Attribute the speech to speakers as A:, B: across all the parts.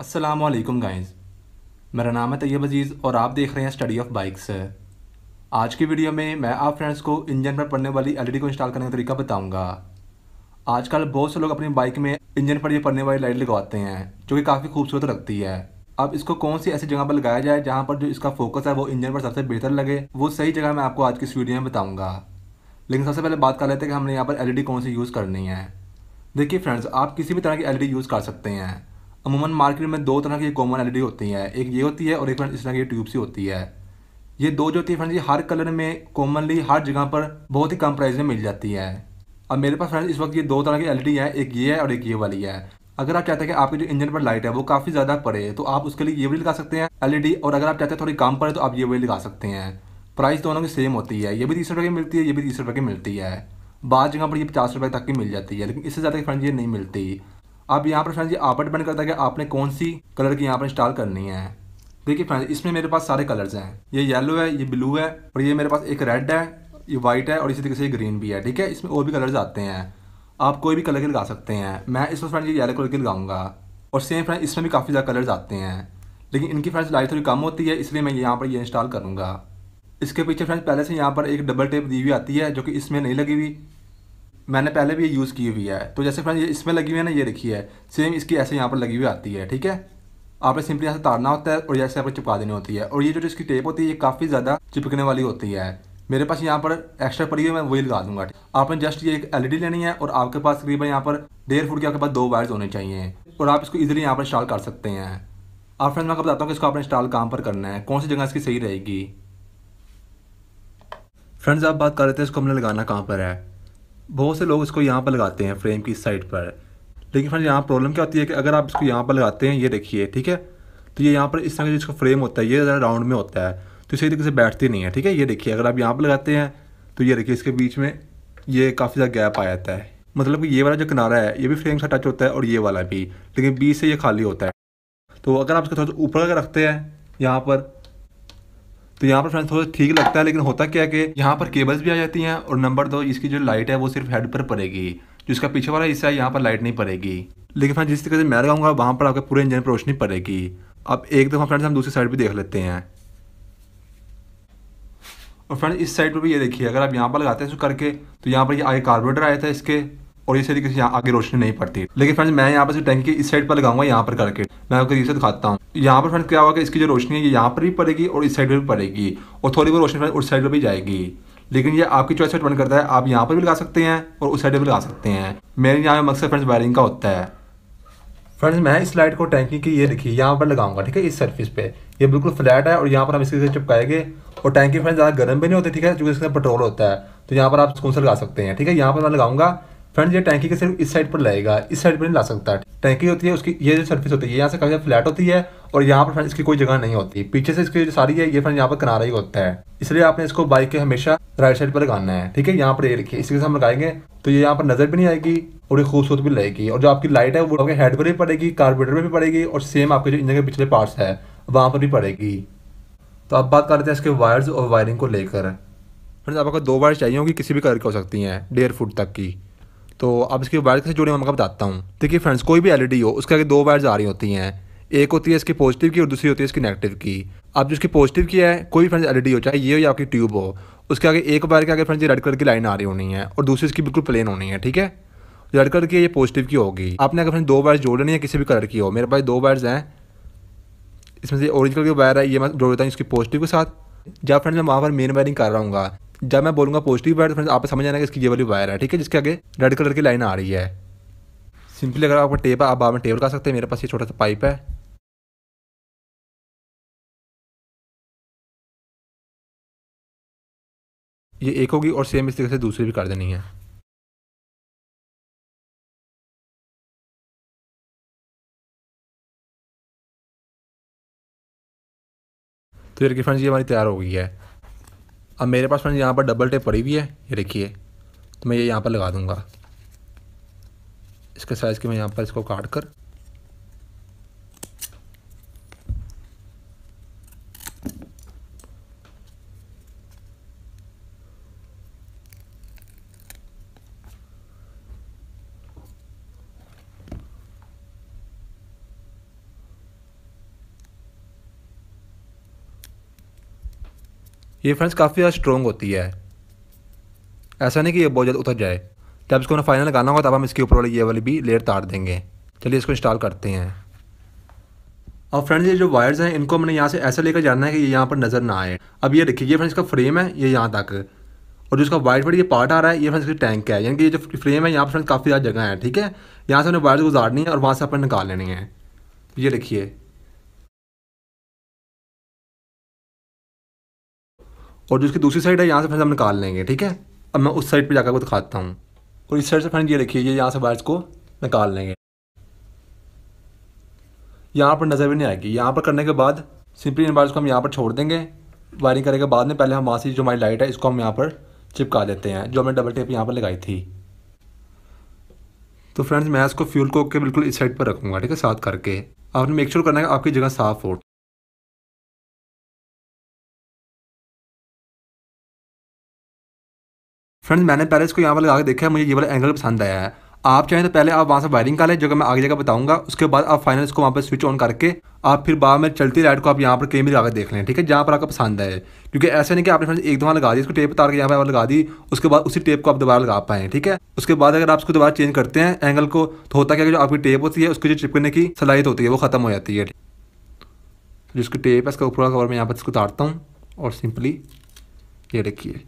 A: Aslam guys मेरा नाम है तैयब अज़ीज़ और आप देख रहे हैं स्टडी ऑफ बाइक्स आज की वीडियो में मैं आप फ्रेंड्स को इंजन पर पड़ने वाली एलईडी e को इंस्टॉल करने का तरीका बताऊंगा। आजकल बहुत से लोग अपनी बाइक में इंजन पर ये पड़ने वाली लाइट e लगवाते हैं जो कि काफ़ी खूबसूरत लगती है अब इसको कौन सी ऐसी जगह पर लगाया जाए जहाँ पर जो इसका फोकस है वो इंजन पर सबसे बेहतर लगे वो सही जगह मैं आपको आज की इस वीडियो में बताऊँगा लेकिन सबसे पहले बात कर लेते हैं कि हमने यहाँ पर एल e कौन सी यूज़ करनी है देखिए फ्रेंड्स आप किसी भी तरह की एल यूज़ कर सकते हैं अमूमन मार्केट में दो तरह की कॉमन एल होती हैं एक ये होती है और एक फ्रेंड इस तरह की ट्यूब सी होती है ये दो जो होती है फ्रेंड्स ये हर कलर में कॉमनली हर जगह पर बहुत ही कम प्राइस में मिल जाती है अब मेरे पास फ्रेंड्स इस वक्त ये दो तरह की एलईडी e है एक ये है और एक ये वाली है अगर आप चाहते हैं कि आपके जो इंजन पर लाइट है वो काफ़ी ज़्यादा पड़े तो आप उसके लिए ये भी लगा सकते हैं एलईडी e और अगर आप चाहते हैं थोड़ी कम पड़े तो आप ये भी लगा सकते हैं प्राइस दोनों की सेम होती है ये भी तीस रुपये की मिलती है ये भी तीस रुपये की मिलती है बाद जगह पर ये पचास रुपये तक की मिल जाती है लेकिन इससे ज़्यादा फ्रेंड ये नहीं मिलती अब यहाँ पर फ्रेंड ये आप डिपेंड करता है कि आपने कौन सी कलर की यहाँ पर इंस्टॉल करनी है देखिए फ्रेंड इसमें मेरे पास सारे कलर्स हैं ये येलो है ये ब्लू है और ये मेरे पास एक रेड है ये वाइट है और इसी तरीके से ग्रीन भी है ठीक है इसमें और भी कलर्स आते हैं आप कोई भी कलर के लगा सकते हैं मैं इस फ्रेंड ये येलो कलर के लगाऊंगा और सेम फ्रेंड इसमें भी काफ़ी ज़्यादा कलर्स आते हैं लेकिन इनकी फ्रेंड्स लाइट थोड़ी कम होती है इसलिए मैं यहाँ पर ये इंस्टॉल करूँगा इसके पीछे फ्रेंड्स पहले से यहाँ पर एक डबल टेप दी हुई आती है जो कि इसमें नहीं लगी हुई मैंने पहले भी ये यूज़ की हुई है तो जैसे फ्रेंड ये इसमें लगी हुई है ना ये देखी है सेम इसकी ऐसे यहाँ पर लगी हुई आती है ठीक है आपने सिंपली यहाँ से तारना होता है और जैसे आपको चिपका देनी होती है और ये जो इसकी टेप होती है ये काफ़ी ज़्यादा चिपकने वाली होती है मेरे पास यहाँ पर एक्स्ट्रा पड़ी है मैं वही लगा दूंगा आपने जस्ट ये एक एलईडी लेनी है और आपके पास तकरीबन यहाँ पर डेढ़ फुट के आपके पास दो वायर्स होने चाहिए और आप इसको इजीली यहाँ पर इंस्टॉल कर सकते हैं आप फ्रेंड मैं आपको बताता हूँ कि इसको आपने इंस्टॉल कहाँ पर करना है कौन सी जगह इसकी सही रहेगी फ्रेंड्स आप बात कर रहे थे इसको हमने लगाना कहाँ पर है बहुत से लोग इसको यहाँ पर लगाते हैं फ्रेम की इस साइड पर लेकिन फ्रेंड यहाँ प्रॉब्लम क्या होती है कि अगर आप इसको यहाँ पर लगाते हैं ये देखिए ठीक है तो ये यहाँ पर इस तरह का जिसका फ्रेम होता है ये ज़रा राउंड में होता है तो इसी तरीके से बैठती नहीं है ठीक है ये देखिए अगर आप यहाँ पर लगाते हैं तो ये देखिए इसके बीच में ये काफ़ी ज़्यादा गैप आ जाता है मतलब कि ये वाला जो किनारा है ये भी फ्रेम से टच होता है और ये वाला भी लेकिन बीच से ये खाली होता है तो अगर आप इसको थोड़ा सा ऊपर अगर रखते हैं यहाँ पर तो यहाँ पर फ्रेंड्स थोड़ा ठीक लगता है लेकिन होता क्या है कि यहाँ पर केबल्स भी आ जाती हैं और नंबर दो इसकी जो लाइट है वो सिर्फ हेड पर पड़ेगी जो इसका पीछे वाला हिस्सा है यहाँ पर लाइट नहीं पड़ेगी लेकिन फ्रेंड्स जिस तरीके से मैं लगाऊंगा वहाँ पर आपके पूरे इंजन पर रोशनी पड़ेगी अब एक दफ़ा फ्रेंड्स हम दूसरी साइड भी देख लेते हैं और फ्रेंड्स इस साइड पर भी ये देखिए अगर आप यहाँ पर लगाते हैं इसको करके तो यहाँ पर ये आगे कार्बोरेटर आया था इसके और इस तरीके से यहाँ आगे रोशनी नहीं पड़ती लेकिन फ्रेंड्स मैं यहाँ पर टैंकी इस साइड पर लगाऊंगा यहाँ पर करके मैं आपको तरीके दिखाता हूँ यहाँ पर फ्रेंड्स क्या होगा कि इसकी जो रोशनी है ये यहाँ पर भी पड़ेगी और इस साइड पर भी पड़ेगी और थोड़ी बहुत रोशनी फ्रेंड उस साइड पर भी जाएगी लेकिन ये आपकी चॉइस पर डिपेंड करता है आप यहाँ पर भी लगा सकते हैं और उस साइड पर लगा सकते हैं मेरे यहाँ मकसद फ्रेंड्स वायरिंग का होता है फ्रेंड्स मैं इस लाइट को टैंकी की ये देखिए यहाँ पर लगाऊंगा ठीक है इस सरफेस पे ये बिल्कुल फ्लैट है और यहाँ पर हम इसके चिपकाएंगे और टैंकी फ्रेंड्स ज़्यादा गर्म भी नहीं होती ठीक है जो इसका पेट्रोल होता है तो यहाँ पर आप सुकून से लगा सकते हैं ठीक है यहाँ पर मैं लगाऊंगा फ्रेंड्स ये टैंकी के सिर्फ इस साइड पर लाएगा इस साइड पर नहीं ला सकता टैंकी होती है उसकी ये जो सर्फिस होती है यहाँ से काफ़ी फ्लैट होती है और यहाँ पर फ्रेंड इसकी कोई जगह नहीं होती पीछे से इसकी जो सारी है ये फ्रेंड यहाँ पर किनारा ही होता है इसलिए आपने इसको बाइक के हमेशा राइट साइड पर लगाना है ठीक है यहाँ पर ये रखिए इसके साथ हम लगाएंगे तो ये यहाँ पर नजर भी नहीं आएगी और ये खूबसूरत भी लगेगी और जो आपकी लाइट है वो आपके हेड पर भी पड़ेगी कार्बोरेटर पर भी पड़ेगी और सेम आपके जो इंजन के पिछले पार्ट्स है वहाँ पर भी पड़ेगी तो अब बात करते हैं इसके वायर्स और वायरिंग को लेकर फ्रेंड्स आपको दो वायर चाहिए होंगी किसी भी कलर की हो सकती हैं डेढ़ फुट तक की तो अब इसकी वायर से जुड़े मैं बताता हूँ देखिए फ्रेंड्स कोई भी एल हो उसके आगे दो वायर्स आ रही होती हैं एक होती है इसकी पॉजिटिव की और दूसरी होती है इसकी नेगेटिव की अब जो इसकी पॉजिटिव की है कोई भी फ्रेंड्स एलईडी हो चाहे ये हो या आपकी ट्यूब हो उसके आगे एक वायर के आगे फ्रेंड्स ये रेड कलर की लाइन आ रही होनी है और दूसरी इसकी बिल्कुल प्लेन होनी है ठीक है रेड कलर की ये पॉजिटिव की होगी आपने अगर फ्रेंड दो वायर जोड़ लेनी है किसी भी कलर की हो मेरे पास दो वायर्स हैं इसमें से ओरिजिनल की वायर है ये मैं जोड़ देता हूँ इसकी पॉजिटिव के साथ जब फ्रेंड मैं वहाँ पर मेन वायरिंग कर रहा हूँ जब मैं बोलूँगा पॉजिटिव वायर तो फ्रेंड्स आप समझ आना कि इसकी ये वाली वायर है ठीक है जिसके आगे रेड कलर की लाइन आ रही है सिंपली अगर आपका टेप है आप बाद टेबल टेप लगा सकते हैं मेरे पास ये छोटा सा पाइप है ये एक होगी और सेम इस तरीके से दूसरी भी कर देनी है तो यार फ्रेंड्स ये हमारी तैयार हो गई है अब मेरे पास मैंने यहाँ पर डबल टेप पड़ी हुई है ये देखिए तो मैं ये यहाँ पर लगा दूँगा इसके साइज़ के मैं यहाँ पर इसको काट कर ये फ्रेंड्स काफ़ी ज़्यादा स्ट्रॉन्ग होती है ऐसा नहीं कि ये बहुत ज़्यादा उतर जाए जब इसको ना फाइनल लगाना होगा तब हम इसके ऊपर वाली ये वाली भी लेयर तार देंगे चलिए इसको इंस्टॉल करते हैं और फ्रेंड्स ये जो वायर्स हैं इनको हमने यहाँ से ऐसे लेकर जाना है कि ये यहाँ पर नज़र ना आए अब ये देखिए ये फ्रेंड्स का फ्रेम है ये यहाँ तक और जो इसका वाइट वाइट ये पार्ट आ रहा है ये फ्रेंड्स की टैंक है यानी कि ये जो फ्रेम है यहाँ पर फ्रेंड्स काफ़ी ज़्यादा जगह है ठीक है यहाँ से हमें वायर्स गुजारनी है और वहाँ से अपन निकाल लेनी है ये देखिए और जो इसकी दूसरी साइड है यहाँ से फ्रेंड्स हम निकाल लेंगे ठीक है अब मैं उस साइड पर जाकर को दिखाता हूँ और इस साइड से फ्रेंड ये देखिए ये यहाँ से वायर्स को निकाल लेंगे यहाँ पर नज़र भी नहीं आएगी यहाँ पर करने के बाद सिंपली इन वायर्स को हम यहाँ पर छोड़ देंगे वायरिंग करने के बाद में पहले हम वहाँ से जो हमारी लाइट है इसको हम यहाँ पर चिपका देते हैं जो हमने डबल टेप यहाँ पर लगाई थी तो फ्रेंड्स मैं इसको फ्यूल को के बिल्कुल इस साइड पर रखूँगा ठीक है साथ करके आपने मेक श्योर करना है आपकी जगह साफ़ हो फ्रेंड्स मैंने पहले इसको यहाँ पर लगा के देखा है मुझे ये वाला एंगल पसंद आया है आप चाहें तो पहले आप वहाँ से वायरिंग कर लें जो कि मैं आगे जगह बताऊंगा उसके बाद आप फाइनल इसको वहाँ पर स्विच ऑन करके आप फिर बाद में चलती लाइट को आप यहाँ पर कहीं भी लगा देख लें ठीक है जहाँ पर आपको पसंद आए क्योंकि ऐसा नहीं कि आपने फ्रेंड्स एक दफा लगा दी इसको टेप उतार के यहाँ पर लगा दी उसके बाद उसी टेप को आप दोबारा लगा पाएँ ठीक है उसके बाद अगर आप उसको दोबारा चेंज करते हैं एंगल को तो होता क्या जो आपकी टेप होती है उसकी जो चिपकने की सलाहियत होती है वो ख़त्म हो जाती है जिसकी टेप है इसका ऊपर कवर में यहाँ पर इसको उतारता हूँ और सिंपली ये देखिए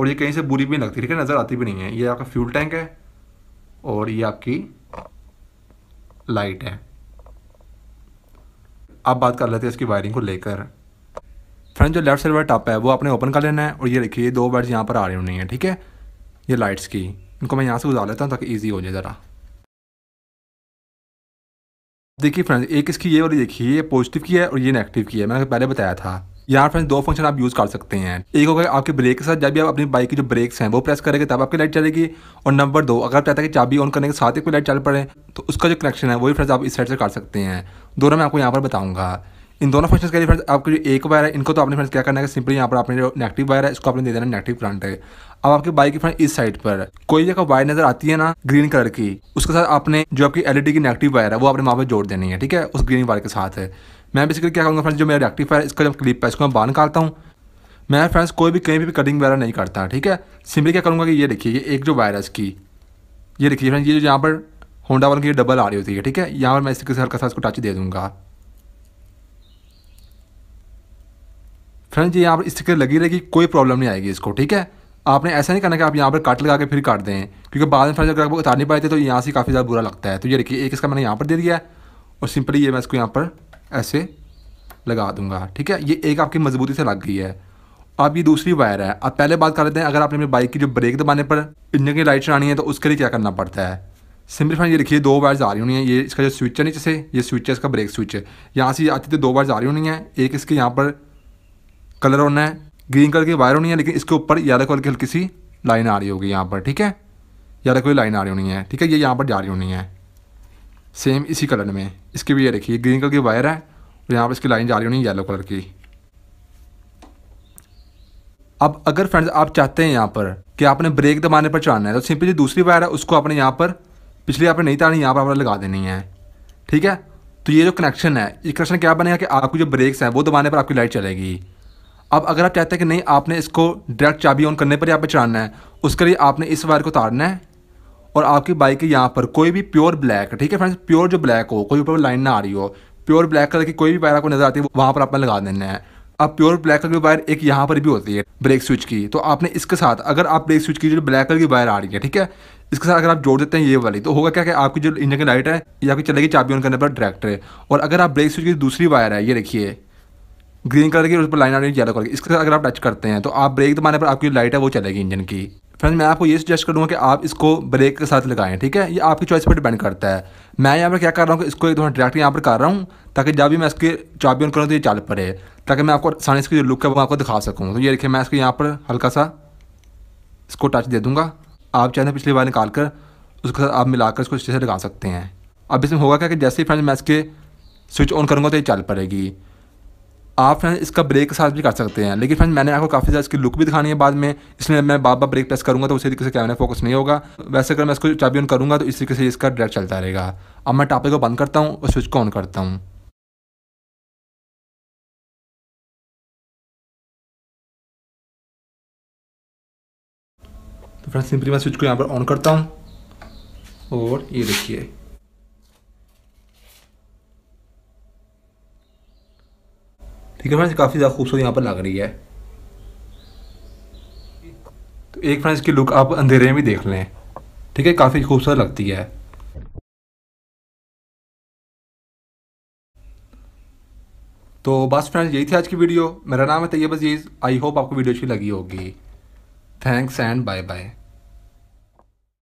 A: और ये कहीं से बुरी भी नहीं लगती ठीक है नज़र आती भी नहीं है ये आपका फ्यूल टैंक है और ये आपकी लाइट है अब बात कर लेते हैं इसकी वायरिंग को लेकर फ्रेंड जो लेफ्ट साइड वाला टप है वो आपने ओपन कर लेना है और ये देखिए ये दो वायर्स यहाँ पर आ रही होनी है ठीक है ये लाइट्स की इनको मैं यहाँ से गुजार लेता हूँ ताकि ईजी हो जाए ज़रा देखिए फ्रेंड एक इसकी ये वाली देखिए ये पॉजिटिव की है और ये नेगेटिव की है मैंने पहले बताया था यहाँ फ्रेंड्स दो फंक्शन आप यूज़ कर सकते हैं एक होगा आपके ब्रेक के साथ जब भी आप अपनी बाइक की जो ब्रेक्स हैं वो प्रेस करेंगे तब आपकी लाइट चलेगी और नंबर दो अगर आप चाहते हैं कि चाबी ऑन करने के साथ ही कोई लाइट चल पड़े तो उसका जो कनेक्शन है वही फ्रेंड्स आप इस साइड से कर सकते हैं दोनों मैं आपको यहाँ पर बताऊंगा इन दोनों फंक्शन के लिए फ्रेंड्स आपकी जो एक वायर है इनको तो आपने फ्रेंड्स क्या करना है सिंपली यहाँ पर आपने जो नेगेटिव वायर है इसको आपने दे देना नेगेटिव करंट है अब आपकी बाइक की फ्रेंड इस साइड पर कोई जगह वायर नजर आती है ना ग्रीन कलर की उसके साथ आपने जो आपकी एलईडी की नेगेटिव वायर है वो आपने वहाँ पर जोड़ देनी है ठीक है उस ग्रीन वायर के साथ है मैं बेसिकली क्या करूँगा फ्रेंड्स जो मेरा है इसका जो क्लिप है इसको मैं बाहर निकालता हूँ मैं फ्रेंड्स कोई भी कहीं भी कटिंग वगैरह नहीं करता ठीक है सिंपली क्या करूँगा कि ये देखिए ये एक जो वायरस की ये देखिए फ्रेंड्स ये जो यहाँ पर होंडा वाले की डबल आ रही होती है ठीक है यहाँ पर मैं इसके साथ का हल्का सा इसको टच दे दूँगा फ्रेंड्स ये यहाँ पर इस लगी रहेगी कोई प्रॉब्लम नहीं आएगी इसको ठीक है आपने ऐसा नहीं करना कि आप यहाँ पर काट लगा के फिर काट दें क्योंकि बाद में फ्रेंड्स अगर आप उतार नहीं पाए थे तो यहाँ से काफ़ी ज़्यादा बुरा लगता है तो ये देखिए एक इसका मैंने यहाँ पर दे दिया है और सिंपली ये मैं इसको यहाँ पर ऐसे लगा दूंगा ठीक है ये एक आपकी मजबूती से लग गई है अब ये दूसरी वायर है अब पहले बात कर लेते हैं अगर आपने अपनी बाइक की जो ब्रेक दबाने पर इंजन की लाइट चलानी है तो उसके लिए क्या करना पड़ता है सिंपली फ्रेंड ये देखिए दो वायर जा रही होनी है ये इसका जो स्विच है नीचे से ये स्विच है इसका ब्रेक स्विच है यहाँ से आती थी दो वायर जारी रही होनी है एक इसके यहाँ पर कलर होना है ग्रीन कलर की वायर होनी है लेकिन इसके ऊपर येलो कलर की हल्की सी लाइन आ रही होगी यहाँ पर ठीक है येलो कोई लाइन आ रही होनी है ठीक है ये यहाँ पर जा रही होनी है सेम इसी कलर में इसकी भी ये देखिए ग्रीन कलर की वायर है और यहाँ पर इसकी लाइन जा रही होनी येलो कलर की अब अगर फ्रेंड्स आप चाहते हैं यहाँ पर कि आपने ब्रेक दबाने पर चढ़ाना है तो सिंपली दूसरी वायर है उसको आपने यहाँ पर पिछली आपने नहीं तारनी यहाँ पर आपने लगा देनी है ठीक है तो ये जो कनेक्शन है ये कनेक्शन क्या बनेगा कि आपकी जो ब्रेक्स हैं वो दबाने पर आपकी लाइट चलेगी अब अगर आप चाहते हैं कि नहीं आपने इसको डायरेक्ट चाबी ऑन करने पर यहाँ पर चढ़ाना है उसके लिए आपने इस वायर को तारना है और आपकी बाइक के यहाँ पर कोई भी प्योर ब्लैक ठीक है फ्रेंड्स प्योर जो ब्लैक हो कोई ऊपर लाइन ना आ रही हो प्योर ब्लैक कलर की कोई भी वायर आपको नजर आती है वहाँ पर आपने लगा देना है अब प्योर ब्लैक कलर की वायर एक यहाँ पर भी होती है ब्रेक स्विच की तो आपने इसके साथ अगर आप ब्रेक स्विच की जो ब्लैक कलर की वायर आ रही है ठीक है इसके साथ अगर आप जोड़ देते हैं ये वाली तो होगा क्या कि आपकी जो इंजन की लाइट है ये आपकी चलेगी चाबी ऑन करने पर डायरेक्ट है और अगर आप ब्रेक स्विच की दूसरी वायर है ये देखिए ग्रीन कलर की उस पर लाइन आ रही है येलो कलर की इसके साथ अगर आप टच करते हैं तो आप ब्रेक तो दबाने पर आपकी लाइट है वो चलेगी इंजन की फ्रेंड्स मैं आपको ये सजेस्ट करूँगा कि आप इसको ब्रेक के साथ लगाएं ठीक है ये आपकी चॉइस पर डिपेंड करता है मैं यहाँ पर क्या कर रहा हूँ कि इसको एक दो डायरेक्ट यहाँ पर कर रहा हूँ ताकि जब भी मैं इसके चाबी ऑन करूँ तो ये चाल पड़े ताकि मैं आपको आसानी से जो लुक है वो आपको दिखा सकूँ तो ये देखिए मैं इसको यहाँ पर हल्का सा इसको टच दे दूँगा आप चाहें तो पिछली बार निकाल कर उसके साथ आप मिलाकर इसको अच्छे से लगा सकते हैं अब इसमें होगा क्या कि जैसे ही फ्रेंड्स मैं इसके स्विच ऑन करूँगा तो ये चाल पड़ेगी आप फ्रेंड्स इसका ब्रेक के साथ भी कर सकते हैं लेकिन फ्रेंड्स मैंने आपको काफ़ी ज़्यादा इसकी लुक भी दिखानी है बाद में इसलिए मैं बार बार ब्रेक प्रेस करूँगा तो उसी तरीके से कैमरा फोकस नहीं होगा वैसे अगर मैं इसको चाबी ऑन करूँगा तो इस तरीके से इसका डायरेक्ट चलता रहेगा अब मैं टापे को बंद करता हूँ और स्विच को ऑन करता हूँ तो फ्रेंड्स सिंपली मैं स्विच को यहाँ पर ऑन करता हूँ और ये देखिए ठीक है फ्रेंड्स काफ़ी ज़्यादा खूबसूरत यहाँ पर लग रही है तो एक फ्रेंड्स की लुक आप अंधेरे में भी देख लें ठीक है काफ़ी खूबसूरत लगती है तो बस फ्रेंड्स यही थी आज की वीडियो मेरा नाम है तैयब अजीज़ आई होप आपको वीडियो अच्छी लगी होगी थैंक्स एंड बाय बाय